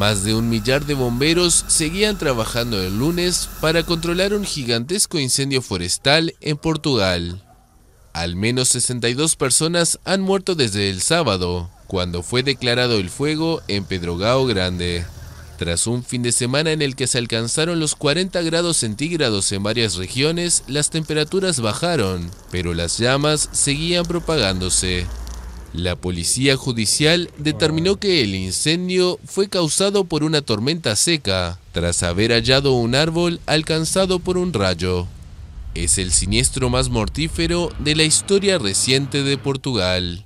Más de un millar de bomberos seguían trabajando el lunes para controlar un gigantesco incendio forestal en Portugal. Al menos 62 personas han muerto desde el sábado, cuando fue declarado el fuego en Pedrogao Grande. Tras un fin de semana en el que se alcanzaron los 40 grados centígrados en varias regiones, las temperaturas bajaron, pero las llamas seguían propagándose. La policía judicial determinó que el incendio fue causado por una tormenta seca, tras haber hallado un árbol alcanzado por un rayo. Es el siniestro más mortífero de la historia reciente de Portugal.